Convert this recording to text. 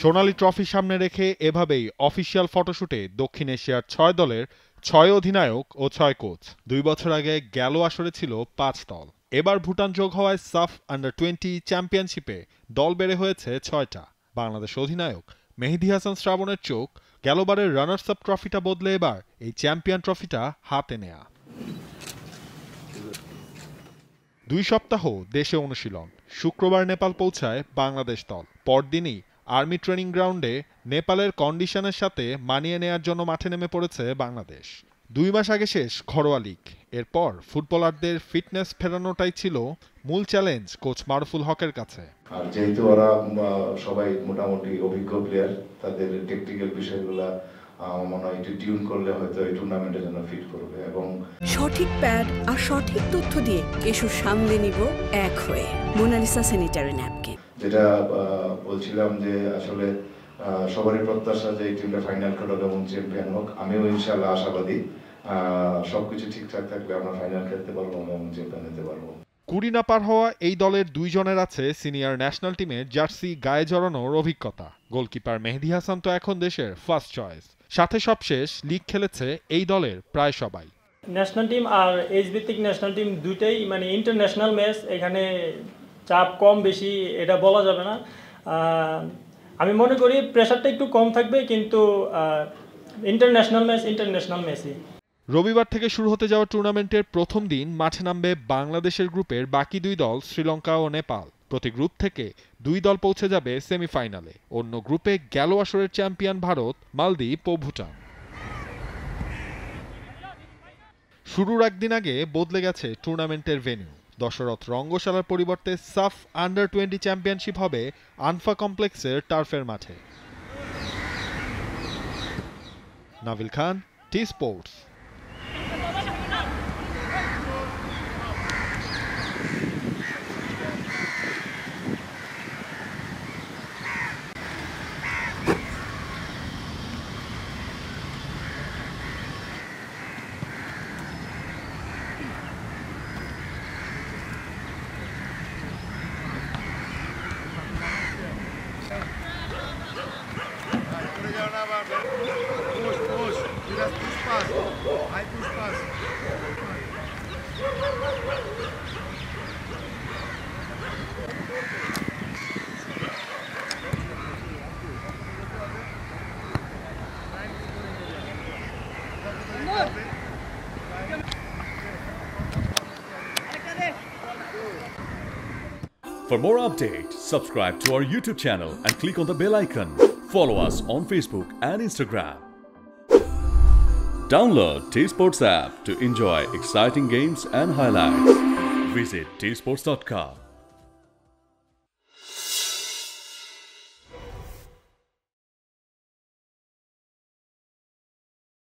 সোনালি trophy সামনে রেখে এভাবেই অফিসিয়াল ফটোশুটে দক্ষিণ এশিয়ার ছয় দলের ছয় অধিনায়ক ও ছয় কোচ দুই বছর আগে গেল আসরে ছিল পাঁচ দল এবার ভুটান যোগ হওয়ায় সাফ আন্ডার টোয়েন্টি চ্যাম্পিয়নশিপে দল বেড়ে হয়েছে ছয়টা বাংলাদেশ অধিনায়ক মেহেদি হাসান শ্রাবণের চোখ গেলবারের রানার্স আপ ট্রফিটা বদলে এবার এই চ্যাম্পিয়ন ট্রফিটা হাতে নেয়া দুই সপ্তাহ দেশে অনুশীলন শুক্রবার নেপাল পৌঁছায় বাংলাদেশ দল পরদিনই আর্মি ট্রেনিং গ্রাউন্ডে নেপালের কন্ডিশনের সাথে মানিয়ে নেয়ার জন্য মাঠে নেমে পড়েছে বাংলাদেশ দুই মাস আগে শেষ ঘরোয়া লিগ এরপর ফুটবলারদের ফিটনেস ফেরানোটাই ছিল মূল চ্যালেঞ্জ কোচ মারুফুল হকের কাছে আর যেহেতু ওরা সবাই মোটামুটি অভিজ্ঞ প্লেয়ার তাদের টেকনিক্যাল বিষয়গুলো মনে হয় একটু টিউন করলে হয়তো এই টুর্নামেন্টের জন্য ফিট করবে এবং সঠিক প্যাড আর সঠিক তথ্য দিয়ে কেশু সামলে নিব এক হয়ে মোনালিসা স্যানিটারি ন্যাপকিন যেটা বলছিলাম যে আসলে সবারই প্রত্যাশা যে এই টিমটা ফাইনাল খেলুক এবং চ্যাম্পিয়ন হোক আমিও ইনশাল্লাহ আশাবাদী সবকিছু ঠিকঠাক থাকলে আমরা ফাইনাল খেলতে পারবো এবং চ্যাম্পিয়ন হতে পারবো কুড়ি না পার হওয়া এই দলের দুইজনের আছে সিনিয়র ন্যাশনাল টিমে জার্সি গায়ে জড়ানোর অভিজ্ঞতা গোলকিপার মেহেদি হাসান তো এখন দেশের ফার্স্ট চয়েস সাথে সবশেষ লিগ খেলেছে এই দলের প্রায় সবাই ন্যাশনাল টিম আর এইচ ভিত্তিক ন্যাশনাল টিম দুইটাই মানে ইন্টারন্যাশনাল ম্যাচ এখানে চাপ কম বেশি এটা বলা যাবে না আমি মনে করি প্রেশারটা একটু কম থাকবে কিন্তু ইন্টারন্যাশনাল ম্যাচ ইন্টারন্যাশনাল ম্যাচই রবিবার থেকে শুরু হতে যাওয়া টুর্নামেন্টের প্রথম দিন মাঠে নামবে বাংলাদেশের গ্রুপের বাকি দুই দল শ্রীলঙ্কা ও নেপাল প্রতি গ্রুপ থেকে দুই দল পৌঁছে যাবে সেমিফাইনালে অন্য গ্রুপে গেল আসরের চ্যাম্পিয়ন ভারত মালদ্বীপ ও ভুটান শুরুর একদিন আগে বদলে গেছে টুর্নামেন্টের ভেন্যু দশরথ রঙ্গশালার পরিবর্তে সাফ আন্ডার টোয়েন্টি চ্যাম্পিয়নশিপ হবে আনফা কমপ্লেক্সের টার্ফের মাঠে Navil Khan T sports For more updates, subscribe to our YouTube channel and click on the bell icon. Follow us on Facebook and Instagram. Download T Sports app to enjoy exciting games and highlights. Visit tsports.com.